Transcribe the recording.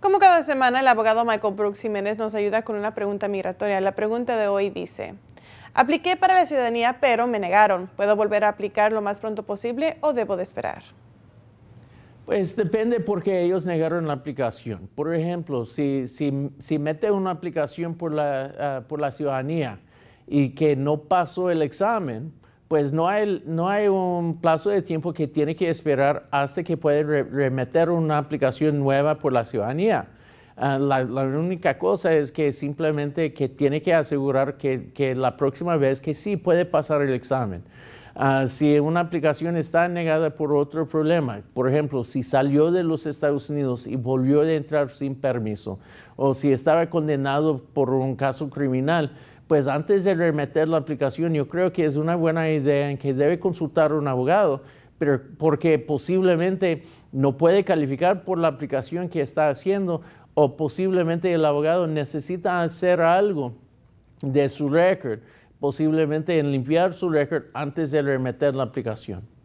Como cada semana, el abogado Michael Brooks Jiménez nos ayuda con una pregunta migratoria. La pregunta de hoy dice, apliqué para la ciudadanía pero me negaron. ¿Puedo volver a aplicar lo más pronto posible o debo de esperar? Pues depende porque ellos negaron la aplicación. Por ejemplo, si, mete una aplicación por la, ah, por la ciudadanía y que no pasó el examen, pues no hay, no hay un plazo de tiempo que tiene que esperar hasta que puede remeter una aplicación nueva por la ciudadanía. Ah, la, única cosa es que simplemente que tiene que asegurar que, que la próxima vez que sí puede pasar el examen. Ah, si una aplicación está negada por otro problema, por ejemplo, si salió de los Estados Unidos y volvió a entrar sin permiso, o si estaba condenado por un caso criminal, pues antes de remeter la aplicación, yo creo que es una buena idea en que debe consultar a un abogado, pero porque posiblemente no puede calificar por la aplicación que está haciendo o posiblemente el abogado necesita hacer algo de su récord posiblemente en limpiar su record antes de remeter la aplicación.